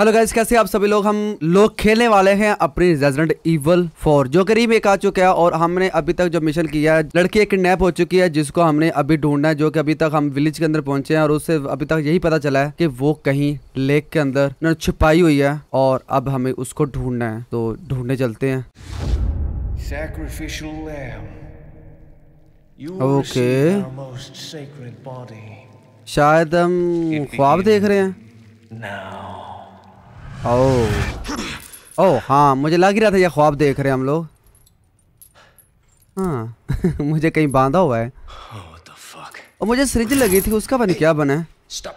Hello guys कैसे आप सभी लोग हम लोग खेलने वाले हैं अपने रेजिडेंट इवल फोर जो करीब एक आ चुका है और हमने अभी तक जो मिशन किया है लड़की एक नैप हो चुकी है जिसको हमने अभी ढूंढना है जो कि अभी तक हम विलेज के अंदर पहुंचे हैं और उससे अभी तक यही पता चला है कि वो कहीं लेक के अंदर छुपाई हुई है और अब हमें उसको ढूंढना है तो ढूंढने चलते हैं ओके शायद हम ख्वाब देख रहे हैं ओ ओ हाँ मुझे लग ही रहा था ये ख्वाब देख रहे हम लोग हाँ मुझे कहीं बांधा हुआ है oh, और मुझे सिरिंज लगी थी उसका बने hey, क्या बना है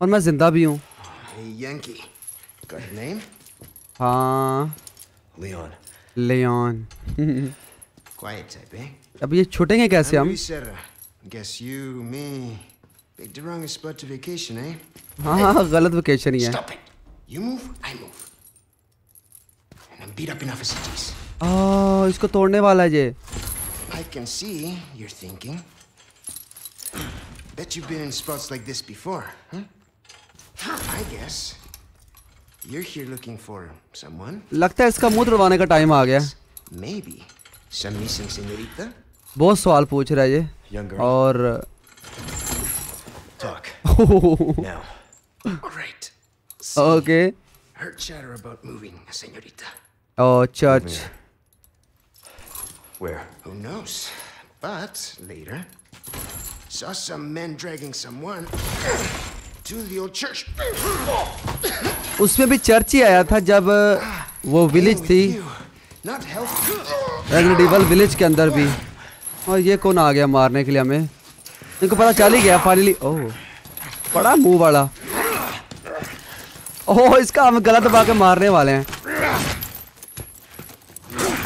और मैं जिंदा भी हूँ hey, हाँ लियोन लियोन eh? अब ये छुटेंगे कैसे I'm हम eh? हाँ हाँ गलत वेकेशन ही है You move, I move. And I'm beat up enough as it is. Oh, इसको तोड़ने वाला है ये. I can see you're thinking. Bet you've been in spots like this before, huh? I guess you're here looking for someone. लगता है इसका मुंह तुड़वाने का टाइम आ गया. Maybe some missing señorita. बहुत सवाल पूछ रहा है ये और talk. now. All right. Okay. Heard chatter about moving, señorita. Oh, church. Where? Who knows? But later, saw some men dragging someone to the old church. उसमें भी चर्च ही आया था जब वो विलेज थी रेगनेडिवल विलेज के अंदर भी और ये कौन आ गया मारने के लिए हमें इनको पता चल ही गया फाइनली ओह बड़ा मुंह वाला ओह इसका हम गलत दबा के मारने वाले हैं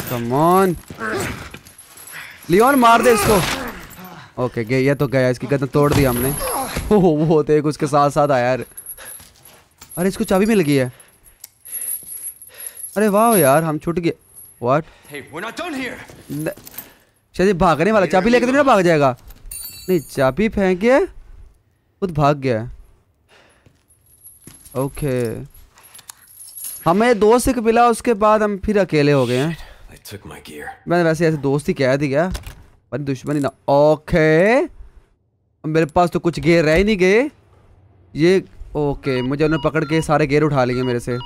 कमॉन लियोन मार दे इसको ओके गया ये तो गया इसकी गदन तोड़ दी हमने वो देख उसके साथ साथ आया यार अरे इसको चाबी मिल गई है अरे वाह यार हम छुट गए व्हाट शायद भागने वाला चाबी लेके तो नहीं भाग जाएगा नहीं चाबी फेंक फेंके खुद भाग गया है ओके okay. हमें दो सिक मिला उसके बाद हम फिर अकेले हो गए हैं मैंने वैसे ऐसे दोस्त ही कह दिया पर दुश्मनी ना ओके मेरे पास तो कुछ गेर रह ही नहीं गए ये ओके मुझे उन्हें पकड़ के सारे गेर उठा लेंगे मेरे से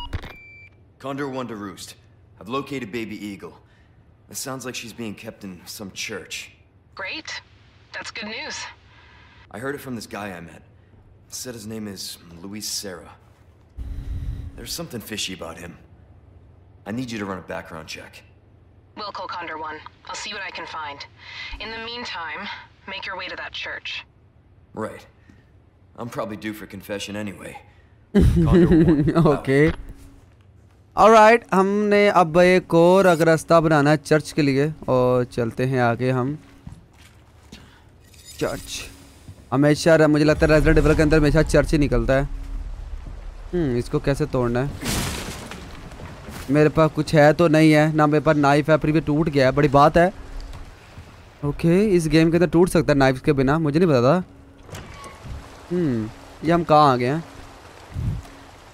Condor one to roost. I've located baby eagle. It sounds like she's being kept in some church. Great. That's good news. I heard it from this guy I met. Said his name is Luis Serra. There's something fishy about him. I need you to run a background check. we Will call Condor 1. I'll see what I can find. In the meantime, make your way to that church. Right. I'm probably due for confession anyway. okay. Alright right, हमने अब एक और अगर रास्ता बनाना है church के लिए और चलते हैं आगे हम चर्च हमेशा मुझे लगता है रेजर डेवल के अंदर हमेशा चर्च ही निकलता है हम्म इसको कैसे तोड़ना है मेरे पास कुछ है तो नहीं है ना मेरे पास नाइफ है फिर भी टूट गया है बड़ी बात है ओके इस गेम के अंदर टूट सकता है नाइफ के बिना मुझे नहीं पता था हम्म, ये हम कहाँ आ गए हैं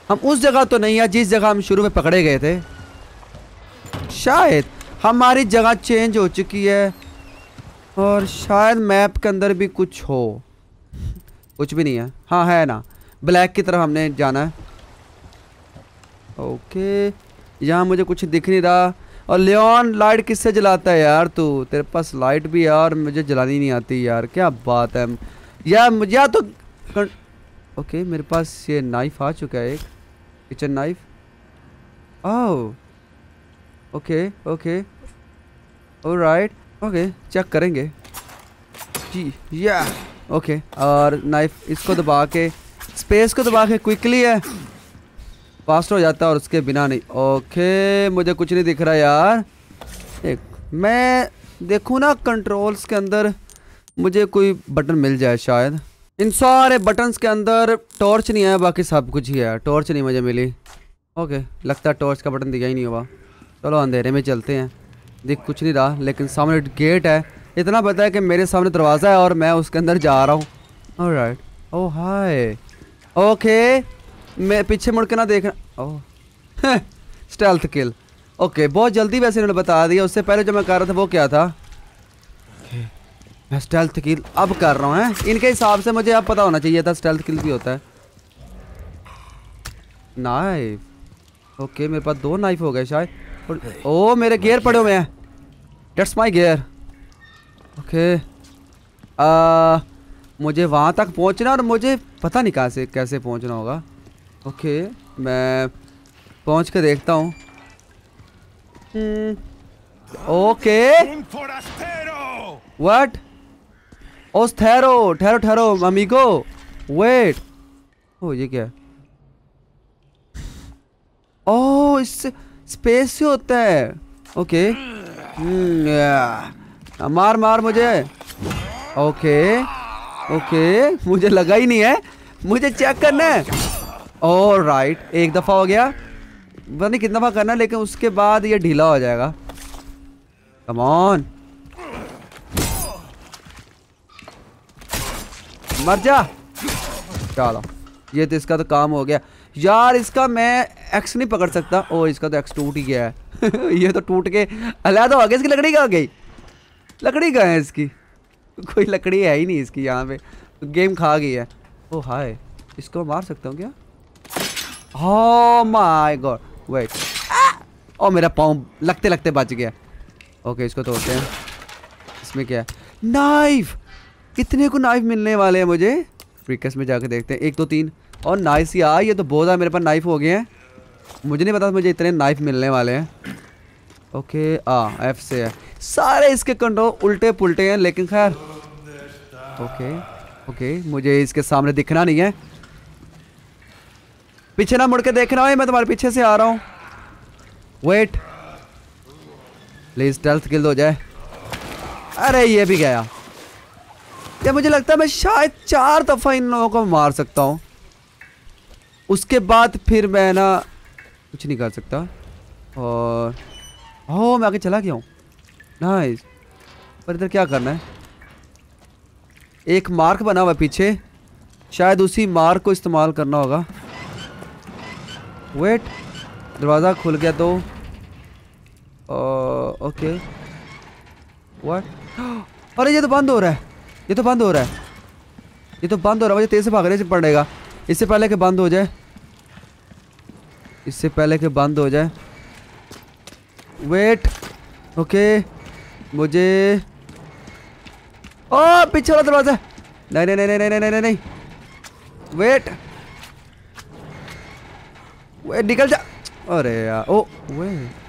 हम उस जगह तो नहीं है जिस जगह हम शुरू में पकड़े गए थे शायद हमारी जगह चेंज हो चुकी है और शायद मैप के अंदर भी कुछ हो कुछ भी नहीं है हाँ है ना ब्लैक की तरफ हमने जाना है ओके यहाँ मुझे कुछ दिख नहीं रहा और लियोन लाइट किससे जलाता है यार तू तेरे पास लाइट भी यार मुझे जलानी नहीं आती यार क्या बात है या या तो कर... ओके मेरे पास ये नाइफ आ चुका है एक kitchen knife oh okay okay right okay check करेंगे जी या ओके और नाइफ इसको दबा के स्पेस को दबा के क्विकली है फास्ट हो जाता और उसके बिना नहीं ओके मुझे कुछ नहीं दिख रहा यार एक मैं देखूँ ना कंट्रोल्स के अंदर मुझे कोई बटन मिल जाए शायद इन सारे बटन्स के अंदर टॉर्च नहीं है बाकी सब कुछ ही है टॉर्च नहीं मुझे मिली ओके लगता है टॉर्च का बटन दिया ही नहीं हुआ चलो अंधेरे में चलते हैं दिख कुछ नहीं रहा लेकिन सामने गेट है इतना पता है कि मेरे सामने दरवाज़ा है और मैं उसके अंदर जा रहा हूँ राइट ओ हाय ओके मैं पीछे मुड़ के ना देख ओह स्टेल्थ किल ओके बहुत जल्दी वैसे इन्होंने बता दिया उससे पहले जो मैं कर रहा था वो क्या था मैं स्टेल्थ किल अब कर रहा हूँ हैं इनके हिसाब से मुझे अब पता होना चाहिए था स्टेल्थ किल भी होता है नाइफ ओके मेरे पास दो नाइफ हो गए शायद ओ मेरे गेयर पड़े हुए हैं that's my gear okay ah, मुझे वहाँ तक पहुँचना और मुझे पता नहीं कहाँ से कैसे पहुँचना होगा ओके मैं पहुंच के देखता हूँ हम्म, ओके व्हाट ओस ठहरो ठहरो ठहरो को वेट ओ ये क्या ओ इससे स्पेस ही होता है ओके हम्म, मार मार मुझे ओके ओके मुझे लगा ही नहीं है मुझे चेक करना है और राइट एक दफ़ा हो गया पता नहीं कितना दफ़ा करना लेकिन उसके बाद ये ढीला हो जाएगा कमॉन मर जा चलो ये तो इसका तो काम हो गया यार इसका मैं एक्स नहीं पकड़ सकता ओ इसका तो एक्स टूट ही गया है ये तो टूट के अलहदा तो हो गया इसकी लकड़ी कहाँ गई लकड़ी कहाँ है इसकी कोई लकड़ी है ही नहीं इसकी यहाँ पे गेम खा गई है ओ हाय इसको मार सकता हूँ क्या माय गॉड वेट ओ मेरा पाँव लगते लगते बच गया ओके okay, इसको तोड़ते हैं इसमें क्या है नाइफ कितने को नाइफ मिलने वाले हैं मुझे फ्रिकस में जाके देखते हैं एक दो तीन और नाइस आ ये तो बहुत ज़्यादा मेरे पास नाइफ हो गए हैं मुझे नहीं पता मुझे इतने नाइफ मिलने वाले हैं ओके आ एफ से है सारे इसके कंडो उल्टे पुलटे हैं लेकिन खैर ओके ओके मुझे इसके सामने दिखना नहीं है पीछे ना मुड़ के देखना भाई मैं तुम्हारे पीछे से आ रहा हूँ वेट प्लीज टेल्थ किल हो जाए अरे ये भी गया ये मुझे लगता है मैं शायद चार दफ़ा इन लोगों को मार सकता हूँ उसके बाद फिर मैं ना कुछ नहीं कर सकता और हो मैं आगे चला गया हूँ नाइस पर इधर क्या करना है एक मार्क बना हुआ पीछे शायद उसी मार्क को इस्तेमाल करना होगा वेट दरवाज़ा खुल गया तो ओके वाट अरे ये तो बंद हो रहा है ये तो बंद हो रहा है ये तो बंद हो रहा है मुझे तेज़ से भागने से पड़ेगा इससे पहले कि बंद हो जाए इससे पहले कि बंद हो जाए वेट ओके मुझे ओ पीछे वाला दरवाज़ा नहीं नहीं नहीं नहीं नहीं नहीं नहीं वेट वे निकल जा अरे यार ओ वे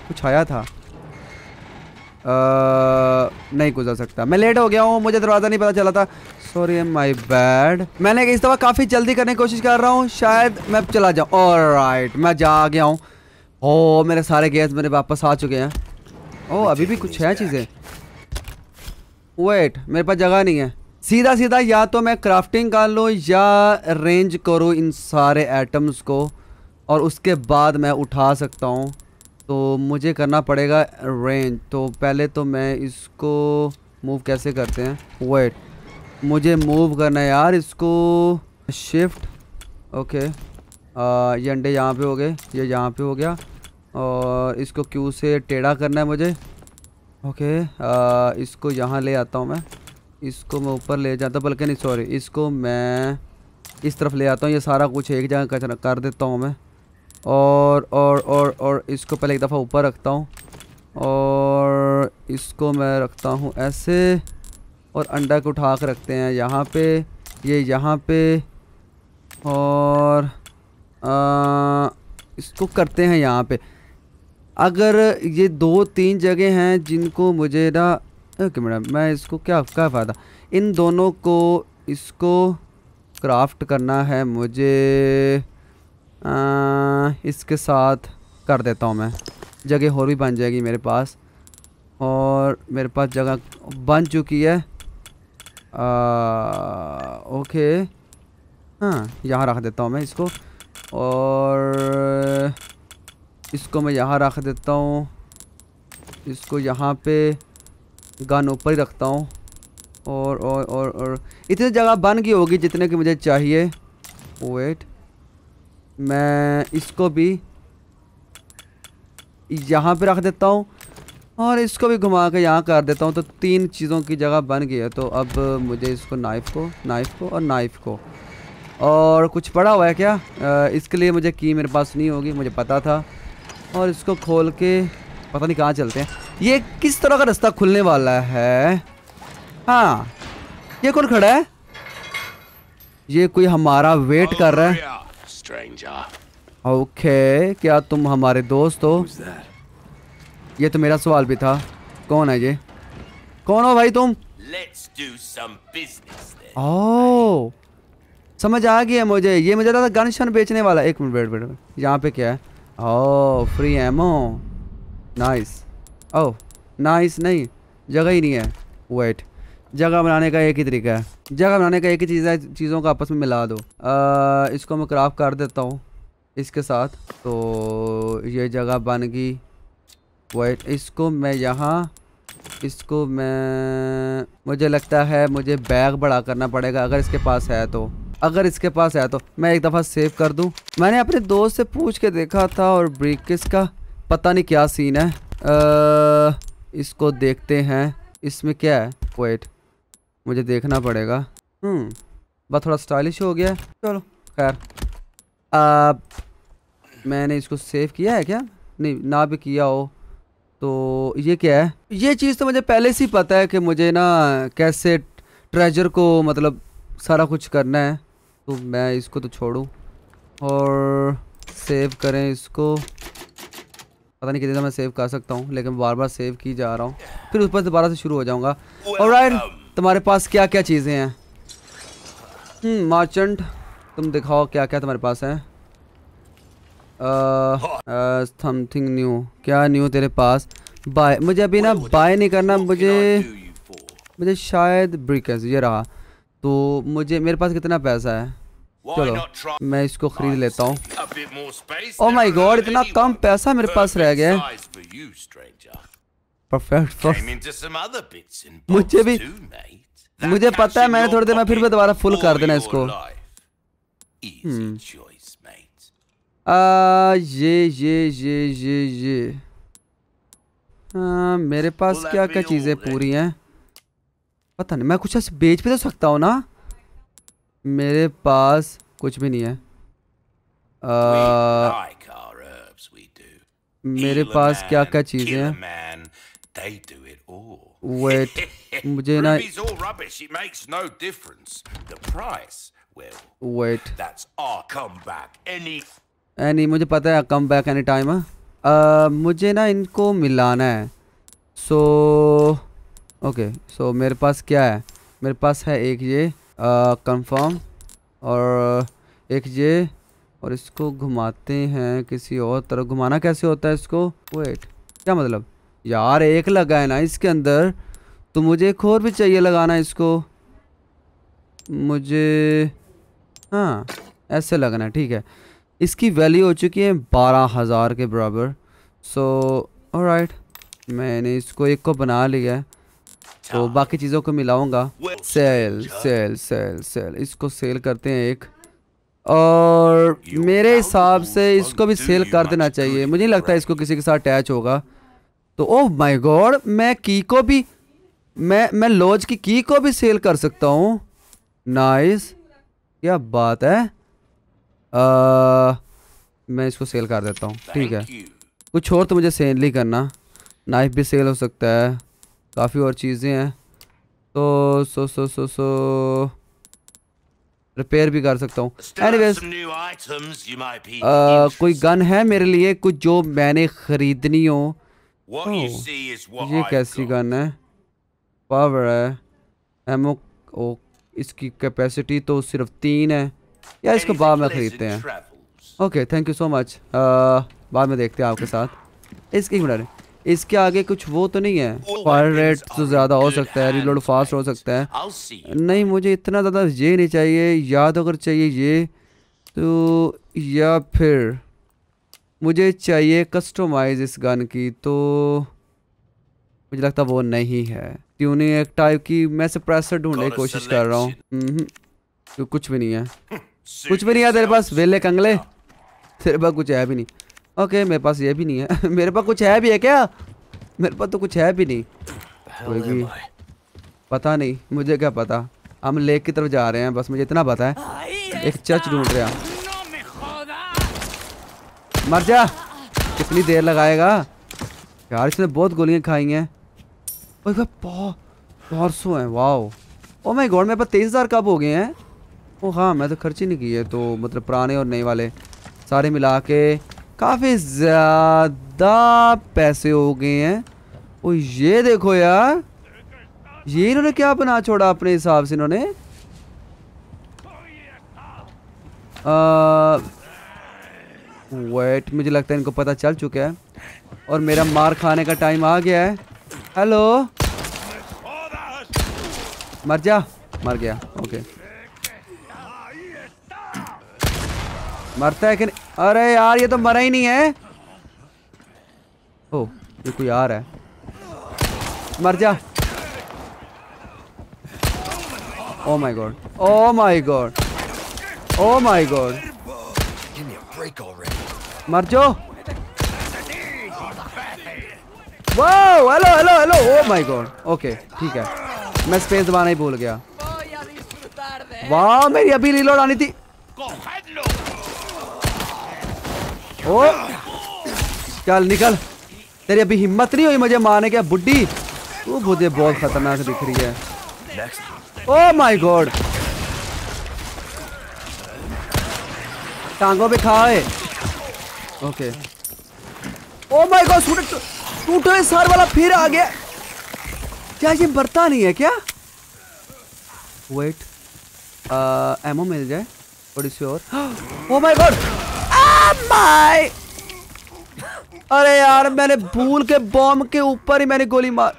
कुछ आया था आ, नहीं गुजर सकता मैं लेट हो गया हूँ मुझे दरवाज़ा नहीं पता चला था सॉरी माई बैड मैंने इस दफ़ा काफ़ी जल्दी करने की कोशिश कर रहा हूँ शायद मैं चला जाऊँ और राइट मैं जा गया हूँ ओ मेरे सारे गैस मेरे वापस आ चुके हैं ओ अभी भी कुछ है चीज़ें वेट मेरे पास जगह नहीं है सीधा सीधा या तो मैं क्राफ्टिंग कर लूँ या अरेंज करूँ इन सारे आइटम्स को और उसके बाद मैं उठा सकता हूँ तो मुझे करना पड़ेगा रेंज तो पहले तो मैं इसको मूव कैसे करते हैं वेट मुझे मूव करना है यार इसको शिफ्ट ओके ये अंडे यहाँ पे हो गए ये यहाँ पे हो गया और इसको क्यू से टेढ़ा करना है मुझे ओके आ, इसको यहाँ ले आता हूँ मैं इसको मैं ऊपर ले जाता बल्कि नहीं सॉरी इसको मैं इस तरफ ले आता हूँ ये सारा कुछ एक जगह कर देता हूँ मैं और और और और इसको पहले एक दफ़ा ऊपर रखता हूँ और इसको मैं रखता हूँ ऐसे और अंडा को उठा कर रखते हैं यहाँ पे ये यहाँ पे और आ, इसको करते हैं यहाँ पे अगर ये दो तीन जगह हैं जिनको मुझे ना ओके मैडम मैं इसको क्या क्या फ़ायदा इन दोनों को इसको क्राफ्ट करना है मुझे आ, इसके साथ कर देता हूँ मैं जगह और भी बन जाएगी मेरे पास और मेरे पास जगह बन चुकी है आ, ओके हाँ यहाँ रख देता हूँ मैं इसको और इसको मैं यहाँ रख देता हूँ इसको यहाँ पे गन ऊपर ही रखता हूँ और और और और इतनी जगह बन गई होगी जितने की मुझे चाहिए वेट मैं इसको भी यहाँ पे रख देता हूँ और इसको भी घुमा के यहाँ कर देता हूँ तो तीन चीज़ों की जगह बन गई है तो अब मुझे इसको नाइफ़ को नाइफ़ को और नाइफ़ को और कुछ पड़ा हुआ है क्या आ, इसके लिए मुझे की मेरे पास नहीं होगी मुझे पता था और इसको खोल के पता नहीं कहाँ चलते हैं ये किस तरह का रास्ता खुलने वाला है हाँ ये कौन खड़ा है ये कोई हमारा वेट कर रहा है stranger. Okay, क्या तुम हमारे दोस्त हो ये तो मेरा सवाल भी था कौन है ये कौन हो भाई तुम Let's do some business then. Oh, समझ आ गया मुझे ये मुझे था गन शन बेचने वाला एक मिनट बैठ बैठ यहाँ पे क्या है oh free ammo nice oh nice नहीं जगह ही नहीं है वेट जगह बनाने का एक ही तरीका है जगह बनाने का एक ही चीज़ है चीज़ों का आपस में मिला दो आ, इसको मैं क्राफ्ट कर देता हूँ इसके साथ तो ये जगह बन गई वाइट इसको मैं यहाँ इसको मैं मुझे लगता है मुझे बैग बड़ा करना पड़ेगा अगर इसके पास है तो अगर इसके पास है तो मैं एक दफ़ा सेव कर दूँ मैंने अपने दोस्त से पूछ के देखा था और ब्रिकिस का पता नहीं क्या सीन है आ, इसको देखते हैं इसमें क्या है वेट मुझे देखना पड़ेगा हम्म, बस थोड़ा स्टाइलिश हो गया चलो खैर अब मैंने इसको सेव किया है क्या नहीं ना भी किया हो तो ये क्या है ये चीज़ तो मुझे पहले से ही पता है कि मुझे ना कैसे ट्रेजर को मतलब सारा कुछ करना है तो मैं इसको तो छोड़ूँ और सेव करें इसको पता नहीं कितने मैं सेव कर सकता हूँ लेकिन बार बार सेव की जा रहा हूँ फिर उस पर दोबारा से शुरू हो जाऊँगा और तुम्हारे पास क्या क्या चीज़ें हैं मार्चेंट हम्म, तुम दिखाओ क्या क्या तुम्हारे पास है समथिंग uh, न्यू uh, क्या न्यू तेरे पास बाय मुझे अभी ना बाय नहीं करना मुझे मुझे शायद ब्रिकस ये रहा तो मुझे मेरे पास कितना पैसा है चलो मैं इसको खरीद लेता हूँ ओ माय गॉड इतना कम पैसा मेरे पास रह गया मुझे भी मुझे पता है मैंने थोड़ी देर में फिर भी दोबारा फुल कर देना इसको hmm. आ, ये ये ये ये ये आ, मेरे पास क्या क्या चीज़ें पूरी हैं पता नहीं मैं कुछ ऐसे बेच भी तो सकता हूँ ना मेरे पास कुछ भी नहीं है आ, मेरे पास क्या क्या चीज़ें हैं They do it all. Wait, मुझे ना Ruby's all rubbish. It makes no difference. The price, well. Wait. That's our comeback. Any. Any मुझे पता है कम बैक एनी टाइम है मुझे ना इनको मिलाना है सो ओके सो मेरे पास क्या है मेरे पास है एक ये कंफर्म uh, और एक ये और इसको घुमाते हैं किसी और तरफ घुमाना कैसे होता है इसको वेट क्या मतलब यार एक लगा है ना इसके अंदर तो मुझे एक और भी चाहिए लगाना इसको मुझे हाँ ऐसे लगना है ठीक है इसकी वैल्यू हो चुकी है बारह हज़ार के बराबर सो so, राइट मैंने इसको एक को बना लिया तो बाकी चीज़ों को मिलाऊंगा सेल सेल सेल सेल इसको सेल करते हैं एक और मेरे हिसाब से इसको भी सेल कर देना चाहिए मुझे नहीं लगता इसको किसी के साथ अटैच होगा तो ओ माय गॉड मैं की को भी मैं मैं लॉज की की को भी सेल कर सकता हूँ नाइस क्या बात है आ, मैं इसको सेल कर देता हूँ ठीक है कुछ और तो मुझे सेल नहीं करना नाइफ भी सेल हो सकता है काफ़ी और चीज़ें हैं तो सो सो सो सो रिपेयर भी कर सकता हूँ एनीवेज कोई गन है मेरे लिए कुछ जो मैंने ख़रीदनी हो oh, ये कैसी गन है पावर है एमओ ओ इसकी कैपेसिटी तो सिर्फ तीन है या इसको बाद में ख़रीदते हैं okay thank you so much बाद में देखते हैं आपके साथ इसकी मिनट इसके आगे कुछ वो तो नहीं है फायर रेट तो ज़्यादा हो सकता है रिलोड फास्ट हो सकता है नहीं मुझे इतना ज़्यादा ये नहीं चाहिए याद अगर चाहिए ये तो या फिर मुझे चाहिए कस्टमाइज इस गन की तो मुझे लगता वो नहीं है ट्यूनिंग एक टाइप की मैं सप्रेसर ढूंढने की कोशिश कर रहा हूँ हम्म, तो कुछ भी नहीं है hmm, कुछ भी नहीं है तेरे पास वेले कंगले तेरे पास कुछ है भी नहीं ओके मेरे पास ये भी नहीं है मेरे पास कुछ है भी है क्या मेरे पास तो कुछ है भी नहीं कोई भी पता नहीं मुझे क्या पता हम लेक की तरफ जा रहे हैं बस मुझे इतना पता है एक चर्च ढूंढ रहे मर जा कितनी देर लगाएगा यार इसने बहुत गोलियाँ खाई हैं चार सौ हैं वाह ओ माय गॉड मेरे पास तेईस हज़ार कब हो गए हैं ओ oh, हाँ मैं तो खर्च ही नहीं किए तो मतलब पुराने और नए वाले सारे मिला के काफ़ी ज़्यादा पैसे हो गए हैं ओ ये देखो यार ये इन्होंने क्या बना छोड़ा अपने हिसाब से इन्होंने वेट मुझे लगता है इनको पता चल चुका है और मेरा मार खाने का टाइम आ गया है हेलो मर जा मर गया ओके मरता है कि नहीं अरे यार ये तो मरा ही नहीं है ओ oh, ये कोई यार है मर जा oh my God oh my God oh my God मर जो wow hello hello hello oh my God okay ठीक है मैं स्पेस दबाना ही भूल गया वाह मेरी अभी रीलोड आनी थी ओ oh। चल निकल तेरी अभी हिम्मत नहीं हुई मुझे मारने क्या बुड्ढी वो मुझे बहुत खतरनाक दिख रही है ओ माय गॉड टांगों पे खाए ओके ओ माय गॉड टूटे हुए सार वाला फिर आ गया क्या ये बरता नहीं है क्या वेट एमओ uh, मिल जाए और इसे और ओ माय गॉड माय अरे यार मैंने भूल के बॉम्ब के ऊपर ही मैंने गोली मार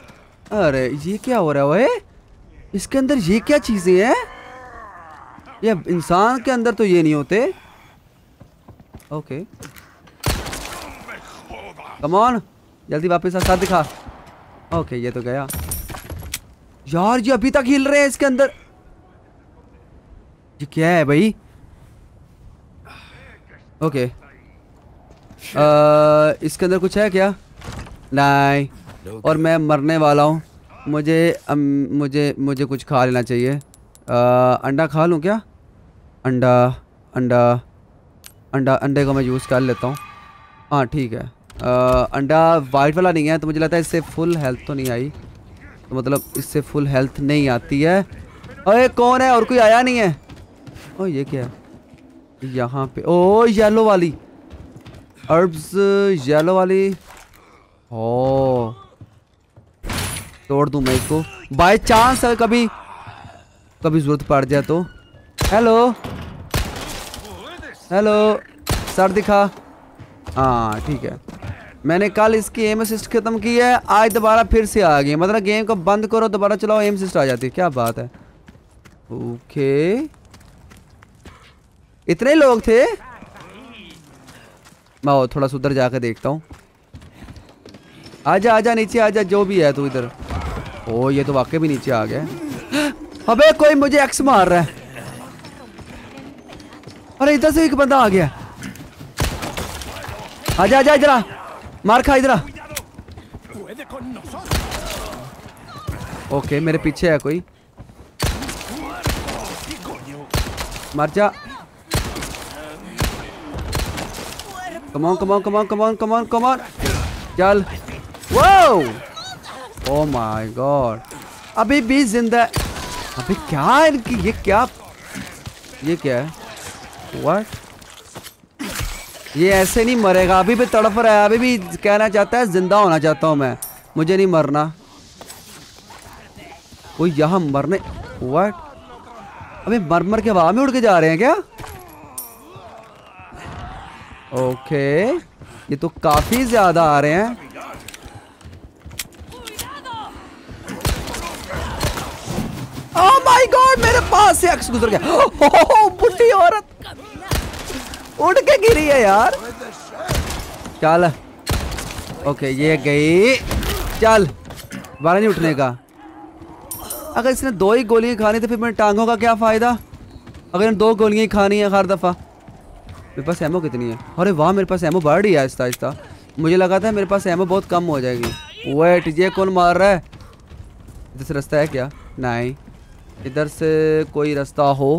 अरे ये क्या हो रहा है वो इसके अंदर ये क्या चीजें हैं ये इंसान के अंदर तो ये नहीं होते ओके okay. कमॉन जल्दी वापस आ साथ दिखा ओके ये तो गया यार ये अभी तक हिल रहे हैं इसके अंदर ये क्या है भाई ओके आ, इसके अंदर कुछ है क्या नहीं और मैं मरने वाला हूँ मुझे अम, मुझे मुझे कुछ खा लेना चाहिए आ, अंडा खा लूँ क्या अंडा अंडा अंडा अंडे को मैं यूज़ कर लेता हूँ हाँ ठीक है अंडा वाइट वाला नहीं है तो मुझे लगता है इससे फुल हेल्थ तो नहीं आई तो मतलब इससे फुल हेल्थ नहीं आती है अरे कौन है और कोई आया नहीं है ओ ये क्या है यहाँ पे ओ येलो वाली अर्ब्स येलो वाली ओ तोड़ दूँ मैं इसको बाय चांस अगर कभी कभी जरूरत पड़ जाए तो हेलो हेलो सर दिखा हाँ ठीक है मैंने कल इसकी एम असिस्ट खत्म की है आज दोबारा फिर से आ गई मतलब गेम को बंद करो दोबारा चलाओ एम असिस्ट आ जाती है क्या बात है ओके इतने लोग थे मैं और थोड़ा सुधर जाके देखता हूँ आजा आजा नीचे आजा जो भी है तू इधर ओ ये तो वाकई भी नीचे आ गया अबे कोई मुझे एक्स मार रहा है अरे इधर से एक बंदा आ गया आजा आजा इधर मार खा इधर ओके मेरे पीछे है कोई मर जा कमाओ कमाओ कमाओ कमॉन कमान कमॉन चल वो ओ माय गॉड अभी भी जिंदा अभी क्या इनकी ये क्या ये क्या है व्हाट ये ऐसे नहीं मरेगा अभी भी तड़फ रहा है अभी भी कहना चाहता है जिंदा होना चाहता हूँ मैं मुझे नहीं मरना वो यहाँ मरने वट अभी मर मर के हवा में उड़ के जा रहे हैं क्या ओके ये तो काफी ज्यादा आ रहे हैं ओह माय गॉड मेरे पास से अक्स गुजर गया oh, बुढ़ी औरत उड़ के गिरी है यार चल ओके ये गई चल बारह नहीं उठने का अगर इसने दो ही गोलियां खानी तो फिर मेरे टांगों का क्या फ़ायदा अगर दो गोलियां खानी है हर दफ़ा मेरे पास एमओ कितनी है अरे वाह मेरे पास एमओ बढ़ रही है आहिस्ता आहिस्ता मुझे लगा था मेरे पास एमओ बहुत कम हो जाएगी वेट ये कौन मार रहा है इधर से रास्ता है क्या नहीं इधर से कोई रास्ता हो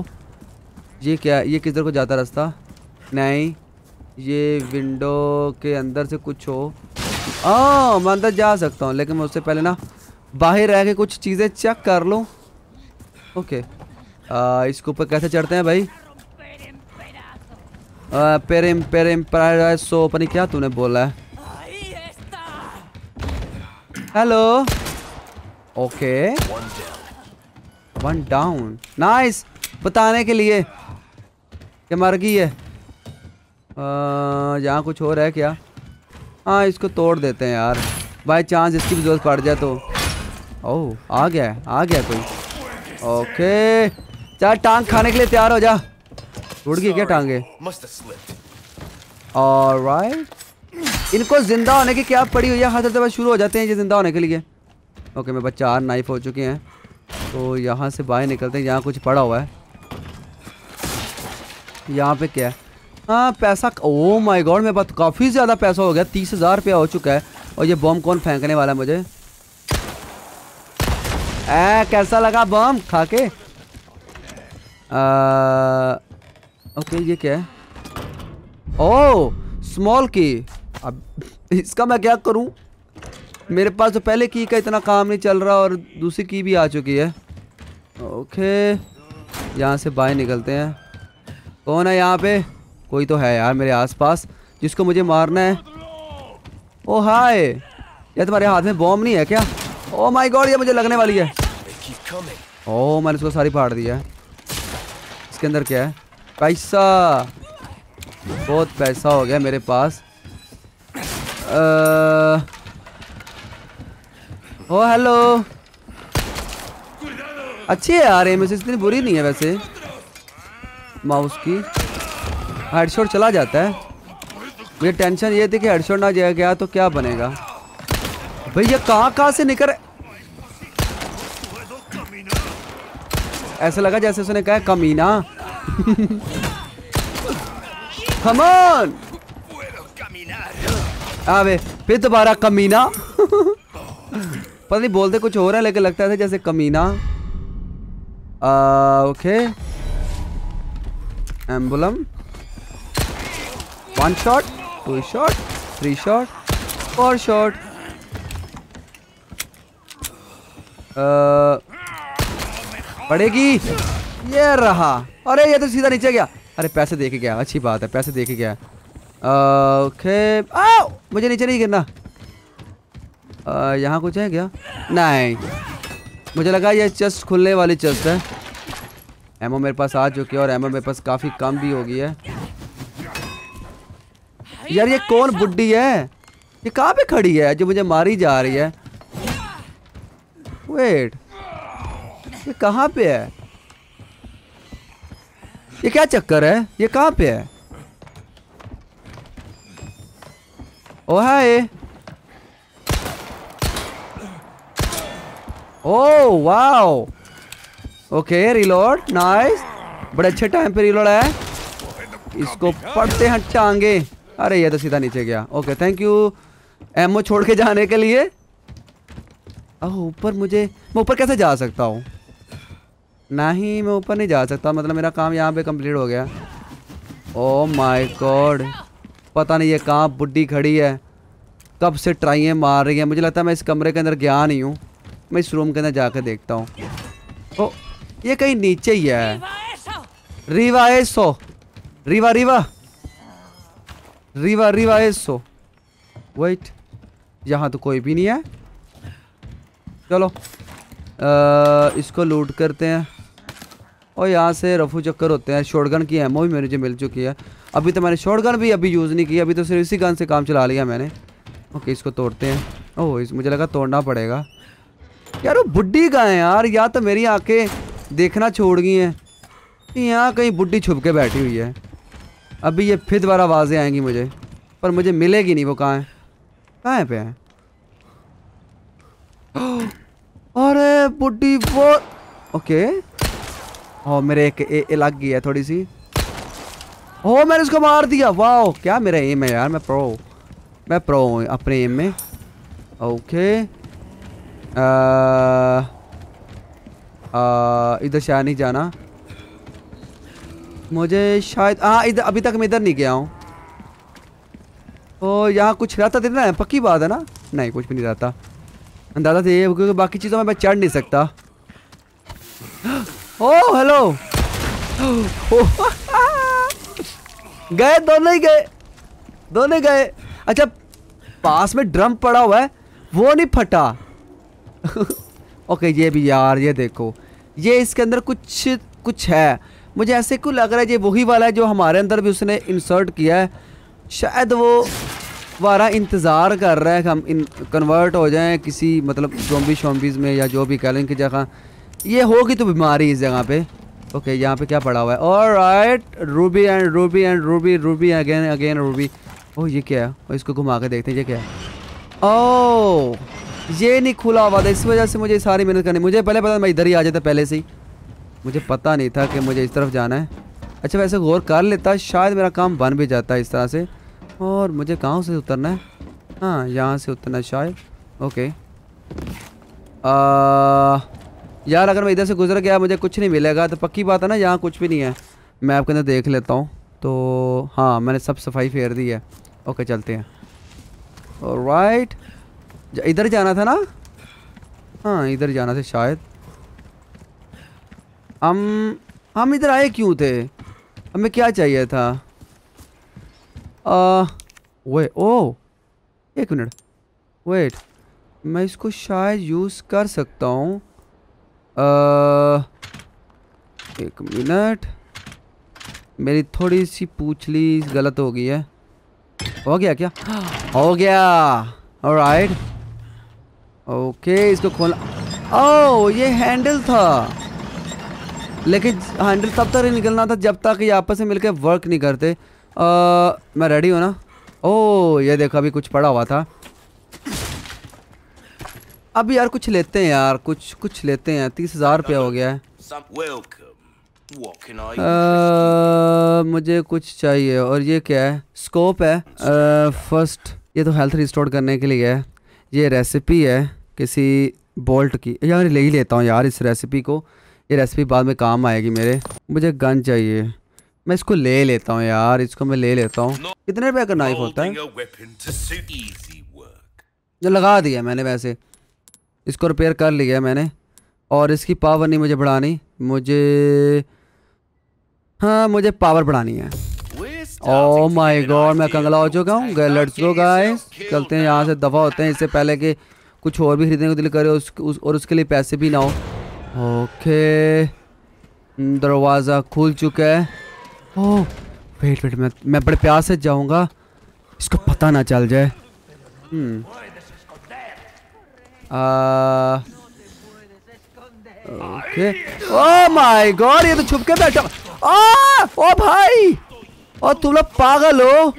ये क्या ये किधर को जाता रास्ता नहीं ये विंडो के अंदर से कुछ हो आ, हाँ, मैं अंदर जा सकता हूँ लेकिन मैं उससे पहले ना बाहर रह के कुछ चीज़ें चेक कर लूँ ओके आ, इसके ऊपर कैसे चढ़ते हैं भाई पेरेम पेरेम पेरिम सो पनी क्या तूने बोला है hello okay one down nice बताने के लिए कि मर गई है यहाँ कुछ और है क्या हाँ इसको तोड़ देते हैं यार बाई चांस इसकी भी जरूरत पड़ जाए तो ओह आ गया आ गया कोई ओके चल टांग खाने के लिए तैयार हो जा उड़ गई क्या टांगे और राइट इनको ज़िंदा होने की क्या पड़ी हुई है हर दफ़ा शुरू हो जाते हैं ये ज़िंदा होने के लिए ओके मेरे पास चार नाइफ हो चुके हैं तो यहाँ से बाहर निकलते हैं यहाँ कुछ पड़ा हुआ है यहाँ पे क्या है हाँ पैसा ओ माय गॉड मेरे पास काफ़ी ज़्यादा पैसा हो गया तीस हज़ार रुपया हो चुका है और ये बम कौन फेंकने वाला है मुझे ऐ कैसा लगा बम खा के आ, ओके ये क्या है ओ स्मॉल की अब इसका मैं क्या करूँ मेरे पास तो पहले की का इतना काम नहीं चल रहा और दूसरी की भी आ चुकी है ओके यहाँ से बाहर निकलते हैं कौन है यहाँ पे कोई तो है यार मेरे आसपास जिसको मुझे मारना है ओ हाय ये तुम्हारे हाथ में बॉम्ब नहीं है क्या ओ माय गॉड ये मुझे लगने वाली है ओ मैंने उसको सारी फाड़ दिया है इसके अंदर क्या है पैसा बहुत पैसा हो गया मेरे पास ओ हेलो अच्छी है यार एम इतनी बुरी नहीं है वैसे माउस की हेडशॉट चला जाता है मुझे टेंशन ये थी कि हेडशॉट ना जाया गया तो क्या बनेगा भैया कहाँ कहाँ से निकल ऐसा लगा जैसे उसने कहा कमीना कमॉन आवे फिर दोबारा कमीना पता नहीं बोलते कुछ हो रहा है लेकिन लगता था जैसे कमीना ah, okay emblem One shot, two shot, three shot, four shot. Uh, पड़ेगी ये रहा अरे ये तो सीधा नीचे गया अरे पैसे देखे गया अच्छी बात है पैसे देखे गया ओके uh, आओ मुझे नीचे नहीं गिरना uh, यहाँ कुछ है क्या नहीं मुझे लगा ये चेस्ट खुलने वाली चेस्ट है एमओ मेरे पास आ चुकी है और एमओ मेरे पास काफ़ी कम भी हो गई है यार ये कौन बुड्ढी है ये कहाँ पे खड़ी है जो मुझे मारी जा रही है वेट ये कहाँ पे है ये क्या चक्कर है ये कहाँ पे है oh hi oh wow okay reload nice बड़े अच्छे टाइम पे रिलोड है इसको पढ़ते हैं टांगे अरे ये तो सीधा नीचे गया ओके थैंक यू एमओ छोड़ के जाने के लिए अह ऊपर मुझे मैं ऊपर कैसे जा सकता हूँ नहीं मैं ऊपर नहीं जा सकता मतलब मेरा काम यहाँ पे कंप्लीट हो गया ओ माय गॉड पता नहीं ये कहाँ बुढ़ी खड़ी है कब से ट्राइयाँ मार रही है मुझे लगता है मैं इस कमरे के अंदर गया नहीं हूँ मैं इस रूम के अंदर जाकर देखता हूँ ओ oh, ये कहीं नीचे ही है रीवा ए सो रीवा रीवा रिवा रिवा एसो वेट यहाँ तो कोई भी नहीं है चलो आ, इसको लूट करते हैं और यहाँ से रफू चक्कर होते हैं शॉटगन की एमओ भी मुझे मिल चुकी है अभी तो मैंने शॉटगन भी अभी यूज़ नहीं किया अभी तो सिर्फ इसी गन से काम चला लिया मैंने ओके इसको तोड़ते हैं ओह इस मुझे लगा तोड़ना पड़ेगा यार वो बुढ़ी का है यार या तो मेरी आँखें देखना छोड़ गई हैं यहाँ कहीं बुढ़ी छुप के बैठी हुई है अभी ये फिर दोबारा आवाज़ें आएंगी मुझे पर मुझे मिलेगी नहीं वो कहाँ है कहाँ पे है अरे बुटी वो ओके ओ मेरे एक ए, लग गई है थोड़ी सी ओ मैंने उसको मार दिया वाह क्या मेरा एम है यार मैं प्रो मैं प्रो हूँ अपने एम में ओके इधर शायद नहीं जाना मुझे शायद हाँ इधर अभी तक मैं इधर नहीं गया हूँ तो यहाँ कुछ रहता था तो है पक्की बात है ना नहीं कुछ भी नहीं रहता अंदाजा थे तो क्योंकि बाकी चीज़ों में मैं चढ़ नहीं सकता ओ हेलो गए दोनों ही गए दोनों गए अच्छा पास में ड्रम पड़ा हुआ है वो नहीं फटा ओके ये भी यार ये देखो ये इसके अंदर कुछ कुछ है मुझे ऐसे क्यों लग रहा है ये वही वाला है जो हमारे अंदर भी उसने इंसर्ट किया है शायद वो वारा इंतज़ार कर रहा है कि हम इन कन्वर्ट हो जाएं किसी मतलब जोम्बी शोम्बीज़ में या जो भी कह लें कि जगह ये होगी तो बीमारी इस जगह पे ओके यहाँ पे क्या पड़ा हुआ है और right ruby and ruby and ruby ruby again again ruby oh ये क्या है और oh, इसको घुमा के देखते हैं ये क्या है ओह oh, ये नहीं खुला हुआ था इस वजह से मुझे सारी मेहनत करनी मुझे पहले पता मैं इधर ही आ जाता पहले से ही मुझे पता नहीं था कि मुझे इस तरफ जाना है अच्छा वैसे गौर कर लेता शायद मेरा काम बन भी जाता है इस तरह से और मुझे कहाँ से उतरना है हाँ यहाँ से उतरना है शायद ओके आ, यार अगर मैं इधर से गुजर गया मुझे कुछ नहीं मिलेगा तो पक्की बात है ना यहाँ कुछ भी नहीं है मैं आपके अंदर देख लेता हूँ तो हाँ मैंने सब सफाई फेर दी है ओके चलते हैं और राइट इधर जाना था ना हाँ इधर जाना था शायद हम हम इधर आए क्यों थे हमें क्या चाहिए था आ, वे ओ oh, एक मिनट वेट मैं इसको शायद यूज़ कर सकता हूँ एक मिनट मेरी थोड़ी सी पूछली गलत हो गई है हो गया क्या हो गया राइट ओके इसको खोला ओ oh, ये हैंडल था लेकिन हैंडल तब तक ही निकलना था जब तक ये आपस में मिलकर वर्क नहीं करते आ, मैं रेडी हूँ ना ओ ये देखो अभी कुछ पड़ा हुआ था अब यार कुछ लेते हैं यार कुछ कुछ लेते हैं तीस हज़ार रुपया हो गया है आ, मुझे कुछ चाहिए और ये क्या है स्कोप है आ, फर्स्ट ये तो हेल्थ रिस्टोर करने के लिए है ये रेसिपी है किसी बोल्ट की यार ले ही लेता हूँ यार इस रेसिपी को ये रेसिपी बाद में काम आएगी मेरे मुझे गन चाहिए मैं इसको ले लेता हूँ यार इसको मैं ले लेता हूँ कितने रुपये का नाइफ होता है जो लगा दिया मैंने वैसे इसको रिपेयर कर लिया मैंने और इसकी पावर नहीं मुझे बढ़ानी मुझे हाँ मुझे पावर बढ़ानी है ओह माय गॉड मैं कंगला हो चुका हूँ लड़ गो गाइस चलते हैं यहाँ से दफ़ा होते हैं इससे पहले कि कुछ और भी खरीदने को दिल करे उस, उस, और उसके लिए पैसे भी ना हो ओके हम्म, दरवाज़ा खुल चुका है ओह वेट वेट मैं मैं बड़े प्यार से जाऊंगा इसको पता ना चल जाए हम्म। ओके ओह माय गॉड ये तो छुप के बैठा ओ, ओ भाई और तुम लोग पागल हो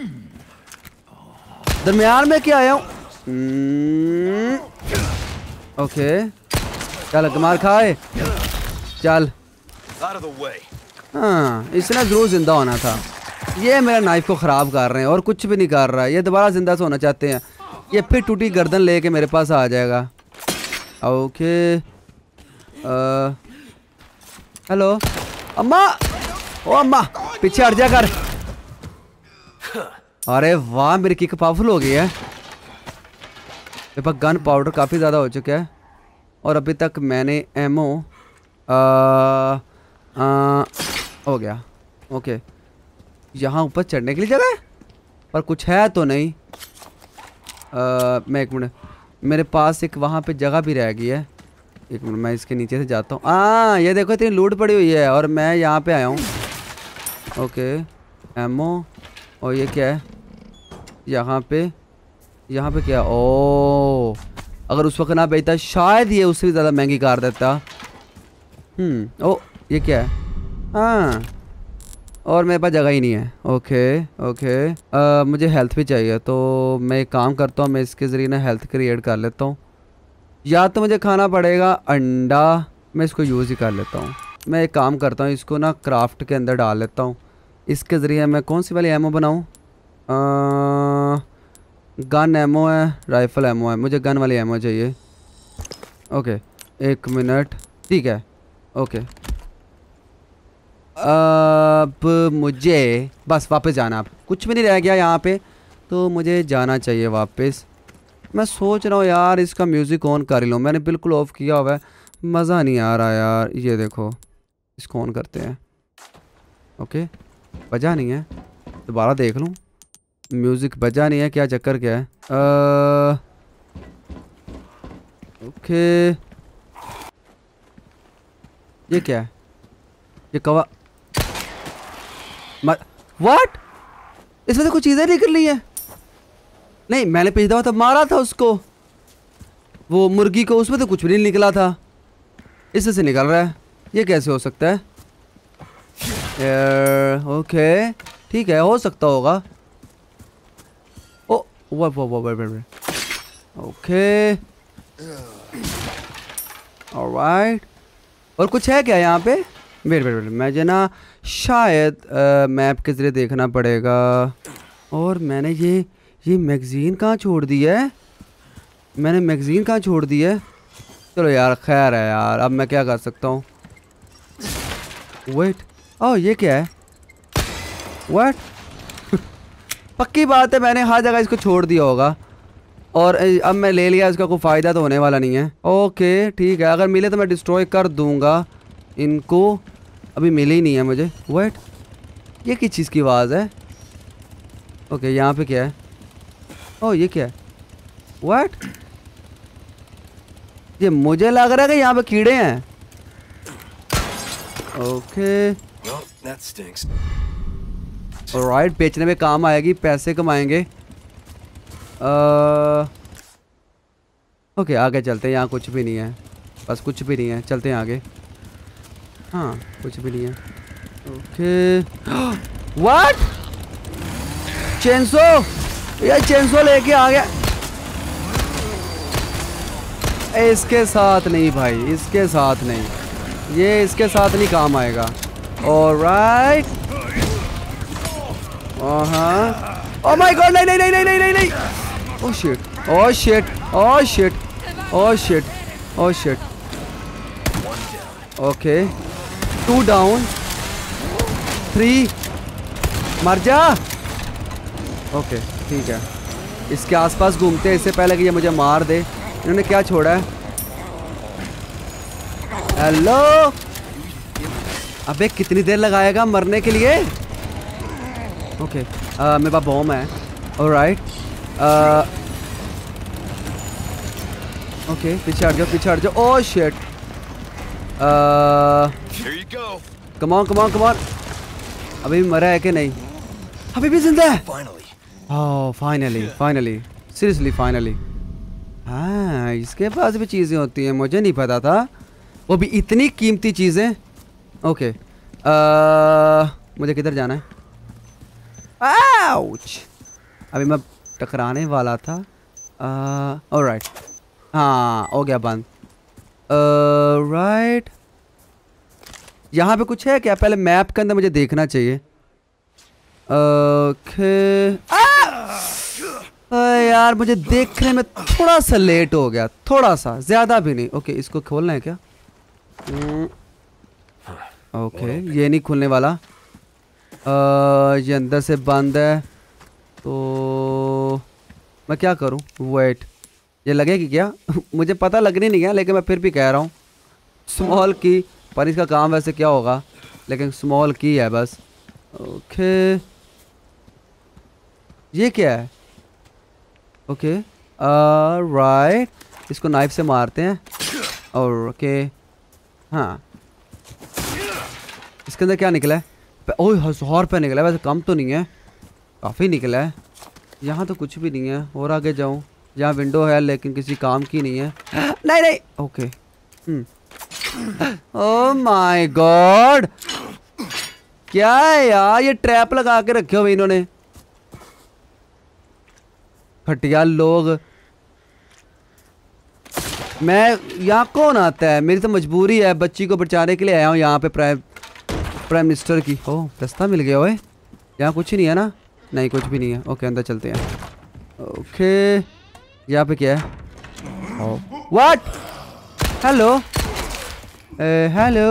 दरमियान में क्या आया हूँ हम्म, ओके चल कमाल खाए चल हाँ इसने ज़रूर ज़िंदा होना था ये मेरा नाइफ को ख़राब कर रहे हैं और कुछ भी नहीं कर रहा है ये दोबारा ज़िंदा से होना चाहते हैं ये फिर टूटी गर्दन लेके मेरे पास आ जाएगा ओके हेलो अम्मा ओ अम्मा पीछे हट जा कर अरे वाह मेरी किक पावरफुल हो गई है मेरे पास गन पाउडर काफ़ी ज़्यादा हो चुका है और अभी तक मैंने एमओ हो गया ओके यहाँ ऊपर चढ़ने के लिए जगह है पर कुछ है तो नहीं आ, मैं एक मिनट मेरे पास एक वहाँ पे जगह भी रह गई है एक मिनट मैं इसके नीचे से जाता हूँ हाँ ये देखो इतनी लूट पड़ी हुई है और मैं यहाँ पे आया हूँ ओके एमओ और ये क्या है यहाँ पे यहाँ पे क्या ओ अगर उस वक्त ना बेचता शायद ये उससे भी ज़्यादा महंगी कार देता हम्म, ओ ये क्या है हाँ और मेरे पास जगह ही नहीं है ओके ओके आ, मुझे हेल्थ भी चाहिए तो मैं एक काम करता हूँ मैं इसके ज़रिए ना हेल्थ क्रिएट कर लेता हूँ या तो मुझे खाना पड़ेगा अंडा मैं इसको यूज़ ही कर लेता हूँ मैं एक काम करता हूँ इसको ना क्राफ्ट के अंदर डाल लेता हूँ इसके ज़रिए मैं कौन सी वाली एमओ बनाऊँ गन एमओ है राइफल एमओ है मुझे गन वाली एमओ चाहिए ओके एक मिनट ठीक है ओके अब मुझे बस वापस जाना आप कुछ भी नहीं रह गया यहाँ पे तो मुझे जाना चाहिए वापस मैं सोच रहा हूँ यार इसका म्यूज़िक ऑन कर लूँ मैंने बिल्कुल ऑफ़ किया हुआ है मज़ा नहीं आ रहा यार ये देखो इसको ऑन करते हैं ओके बजा नहीं है दोबारा देख लूँ म्यूज़िक बजा नहीं है क्या चक्कर क्या है आ... ओके ये क्या है ये कवा वाट इसमें तो कुछ चीज़ें निकल रही है नहीं मैंने पिछली दफा तो मारा था उसको वो मुर्गी को उसमें तो कुछ भी नहीं निकला था इससे से निकल रहा है ये कैसे हो सकता है ओके ठीक है हो सकता होगा Whoa, whoa, whoa, wait, wait, wait. All right. और कुछ है क्या यहाँ पे वेट वेट वेट जो ना शायद आ, मैप के ज़रिए देखना पड़ेगा और मैंने ये ये मैगज़ीन कहाँ छोड़ दी है मैंने मैगज़ीन कहाँ छोड़ दी है चलो यार खैर है यार अब मैं क्या कर सकता हूँ वेट ओ oh, ये क्या है वेट पक्की बात है मैंने हर जगह इसको छोड़ दिया होगा और अब मैं ले लिया इसका कोई फ़ायदा तो होने वाला नहीं है ओके ठीक है अगर मिले तो मैं डिस्ट्रॉय कर दूंगा इनको अभी मिले ही नहीं है मुझे वेट ये किस चीज़ की आवाज़ है ओके यहाँ पे क्या है ओ ये क्या है वेट ये मुझे लग रहा है कि यहाँ पे कीड़े हैं ओके well, राइट बेचने में काम आएगी पैसे कमाएंगे आ... ओके आगे चलते हैं यहाँ कुछ भी नहीं है बस कुछ भी नहीं है चलते हैं आगे हाँ कुछ भी नहीं है ओके व्हाट चेंसो ये चेंसो लेके आ गया इसके साथ नहीं भाई इसके साथ नहीं ये इसके साथ नहीं काम आएगा और right Uh-huh. Oh my god, नहीं नहीं नहीं नहीं नहीं नहीं Oh shit. Oh shit. Oh shit. Oh shit. Oh shit. Okay. Two down. Three. मर जा. ओके ठीक है. इसके आसपास घूमते हैं इससे पहले कि ये मुझे मार दे. इन्होंने क्या छोड़ा है? हेलो अबे कितनी देर लगाएगा मरने के लिए ओके मेरे पास बॉम्ब है ऑलराइट ओके पीछे हट जाओ पीछे हट जाओ oh shit come on come on come on अभी भी मरा है कि नहीं अभी भी जिंदा है फाइनली फाइनली सीरियसली फाइनली हाँ इसके पास भी चीज़ें होती हैं मुझे नहीं पता था वो भी इतनी कीमती चीज़ें ओके okay. uh, मुझे किधर जाना है आउच अभी मैं टकराने वाला था और राइट हाँ हो गया बंद राइट यहाँ पे कुछ है क्या पहले मैप के अंदर मुझे देखना चाहिए ओके यार मुझे देखने में थोड़ा सा लेट हो गया थोड़ा सा ज़्यादा भी नहीं ओके इसको खोलना है क्या हम्म। ओके ये नहीं खुलने वाला ये अंदर से बंद है तो मैं क्या करूँ वेट ये लगेगी क्या मुझे पता लगने नहीं है लेकिन मैं फिर भी कह रहा हूँ स्मॉल की पर इसका काम वैसे क्या होगा लेकिन स्मॉल की है बस ओके ये क्या है ओके राइट इसको नाइफ से मारते हैं और ओके हाँ इसके अंदर क्या निकला है ओह सौ रुपये निकला वैसे कम तो नहीं है काफ़ी निकला है यहाँ तो कुछ भी नहीं है और आगे जाऊँ जहाँ विंडो है लेकिन किसी काम की नहीं है नहीं नहीं ओके ओ माय गॉड क्या है यार ये ट्रैप लगा के रखे हुए इन्होंने घटिया लोग मैं यहाँ कौन आता है मेरी तो मजबूरी है बच्ची को बचाने के लिए आया हूँ यहाँ पे प्राइम प्राइम मिनिस्टर की हो रास्ता मिल गया ओए यहाँ कुछ ही नहीं है ना नहीं कुछ भी नहीं है ओके अंदर चलते हैं ओके यहाँ पे क्या है वाट हेलो हेलो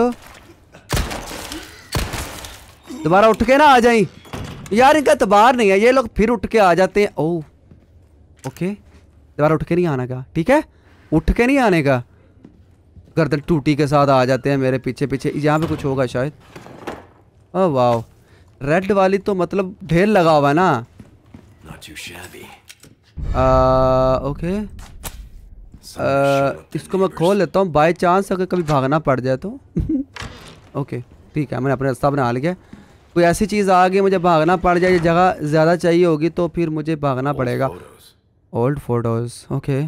दोबारा उठ के ना आ जाए यार इनका तबार तो नहीं है ये लोग फिर उठ के आ जाते हैं ओ ओके दोबारा उठ के नहीं आने का ठीक है उठ के नहीं आने का गर्दन टूटी के साथ आ जाते हैं मेरे पीछे पीछे यहाँ पे कुछ होगा शायद वाह रेड वाली तो मतलब ढेर लगा हुआ है ना ओके इसको मैं खोल लेता हूँ बाई चांस अगर कभी भागना पड़ जाए तो ओके ठीक है मैंने अपने रास्ता बना लिया कोई ऐसी चीज़ आ गई मुझे भागना पड़ जाए जगह ज़्यादा चाहिए होगी तो फिर मुझे भागना पड़ेगा ओल्ड फोटोज़ ओके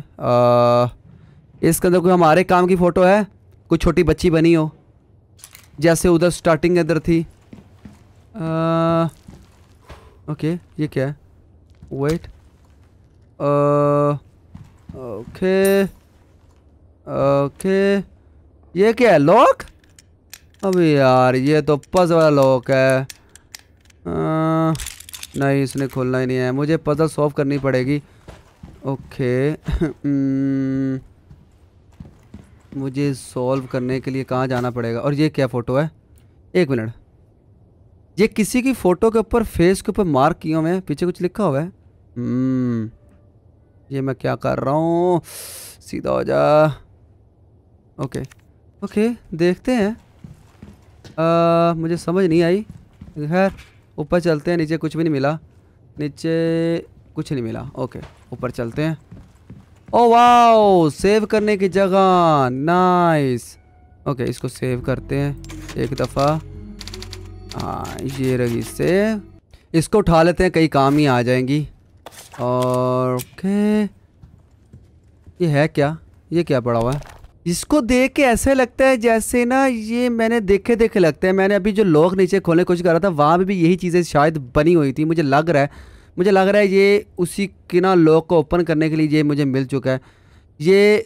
इसके अंदर कोई हमारे काम की फ़ोटो है कोई छोटी बच्ची बनी हो जैसे उधर स्टार्टिंग इधर थी आ, uh, ओके ये क्या है वेट ओके ओके ये क्या है लॉक अबे यार ये तो पज वाला लॉक है आ, uh, नहीं इसने खोलना ही नहीं है मुझे पजल सॉल्व करनी पड़ेगी ओके hmm. मुझे सॉल्व करने के लिए कहाँ जाना पड़ेगा और ये क्या फ़ोटो है एक मिनट ये किसी की फ़ोटो के ऊपर फेस के ऊपर मार्क किए हुए हैं पीछे कुछ लिखा हुआ है हम्म, ये मैं क्या कर रहा हूँ सीधा हो जा ओके ओके देखते हैं आ, मुझे समझ नहीं आई खैर ऊपर चलते हैं नीचे कुछ भी नहीं मिला नीचे कुछ नहीं मिला ओके ऊपर चलते हैं ओ वाओ सेव करने की जगह नाइस ओके इसको सेव करते हैं एक दफ़ा हाँ ये रही से इसको उठा लेते हैं कई काम ही आ जाएंगी और ओके ये है क्या ये क्या पड़ा हुआ है इसको देख के ऐसे लगता है जैसे ना ये मैंने देखे देखे लगते हैं मैंने अभी जो लॉक नीचे खोलने की कोशिश कर रहा था वहाँ भी यही चीज़ें शायद बनी हुई थी मुझे लग रहा है मुझे लग रहा है ये उसी के ना लॉक को ओपन करने के लिए ये मुझे मिल चुका है ये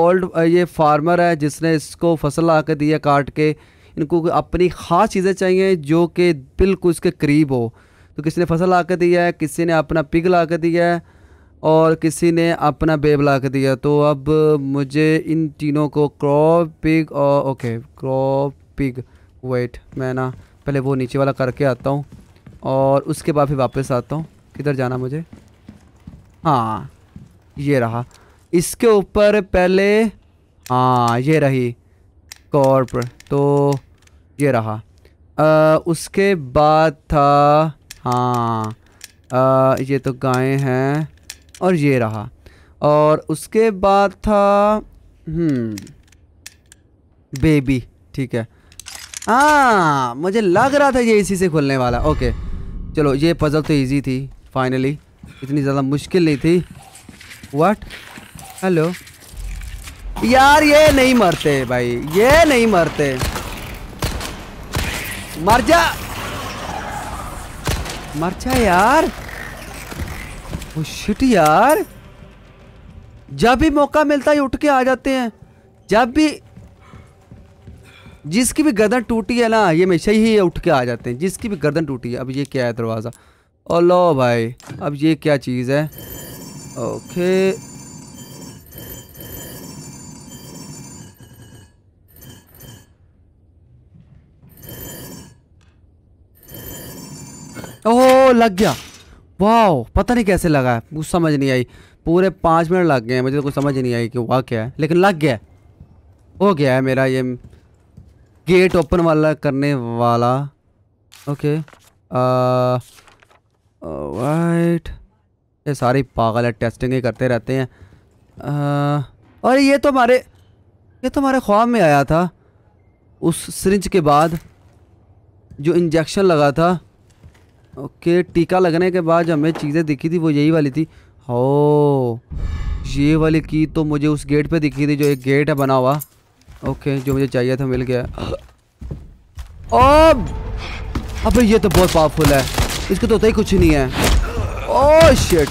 ओल्ड ये फार्मर है जिसने इसको फसल ला दी है काट के इनको अपनी ख़ास चीज़ें चाहिए जो कि बिल्कुल उसके करीब हो तो किसी ने फसल ला कर दिया है किसी ने अपना पिग ला कर दिया है और किसी ने अपना बेब ला कर दिया तो अब मुझे इन तीनों को क्रॉप पिग और ओके क्रॉप पिग वेट मैं ना पहले वो नीचे वाला करके आता हूँ और उसके बाद फिर वापस आता हूँ किधर जाना मुझे हाँ ये रहा इसके ऊपर पहले हाँ ये रही कॉर्प तो ये रहा आ, उसके बाद था हाँ आ, ये तो गायें हैं और ये रहा और उसके बाद था हम्म, बेबी ठीक है हाँ मुझे लग रहा था ये इसी से खुलने वाला ओके चलो ये पज़ल तो इजी थी फाइनली इतनी ज़्यादा मुश्किल नहीं थी व्हाट हेलो यार ये नहीं मरते भाई ये नहीं मरते मर जा मर जा यार ओ शिट यार जब भी मौका मिलता है उठ के आ जाते हैं जब भी जिसकी भी गर्दन टूटी है ना ये हमेशा ही उठ के आ जाते हैं जिसकी भी गर्दन टूटी है अब ये क्या है दरवाज़ा ओ लो भाई अब ये क्या चीज़ है ओके ओह लग गया वाह पता नहीं कैसे लगा है कुछ समझ नहीं आई पूरे पाँच मिनट लग गए मुझे तो कुछ समझ नहीं आई कि वाह क्या है लेकिन लग गया हो गया है मेरा ये गेट ओपन वाला करने वाला ओके वाइट ये सारे पागल है टेस्टिंग ही करते रहते हैं और ये तो हमारे ये तो हमारे ख्वाब में आया था उस सिरिंज के बाद जो इंजेक्शन लगा था ओके टीका लगने के बाद जो हमें चीज़ें दिखी थी वो यही वाली थी हो ये वाली की तो मुझे उस गेट पे दिखी थी जो एक गेट है बना हुआ ओके जो मुझे चाहिए था मिल गया ओ अबे ये तो बहुत पावरफुल है इसके तो होता ही कुछ नहीं है ओ oh, शिट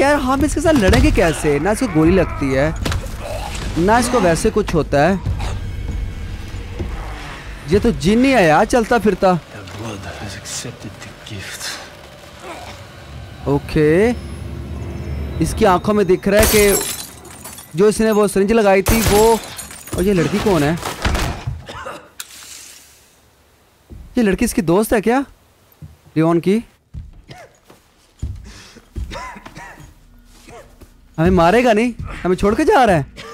यार हम इसके साथ लड़ेंगे कैसे ना इसको गोली लगती है ना इसको वैसे कुछ होता है ये तो जिन ही है यार चलता फिरता world has accepted the gift. Okay okay. इसकी आंखों में दिख रहा है कि जो इसने वो सरिंज लगाई थी वो और ये लड़की कौन है ये लड़की इसकी दोस्त है क्या रिओन की हमें मारेगा नहीं हमें छोड़ के जा रहा है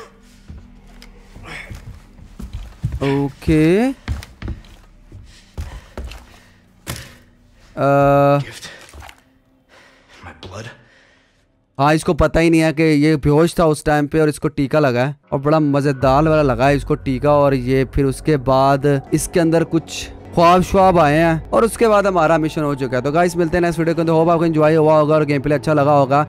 ओके okay. ब्लड uh, हाँ इसको पता ही नहीं है कि ये बेहोश था उस टाइम पे और इसको टीका लगा है और बड़ा मज़ेदार वाला लगा है इसको टीका और ये फिर उसके बाद इसके अंदर कुछ ख्वाब श्वाब आए हैं और उसके बाद हमारा मिशन हो चुका है तो गाइस मिलते हैं नेक्स्ट वीडियो के अंदर होप आपको इन्जॉय हुआ होगा और गेम प्ले अच्छा लगा होगा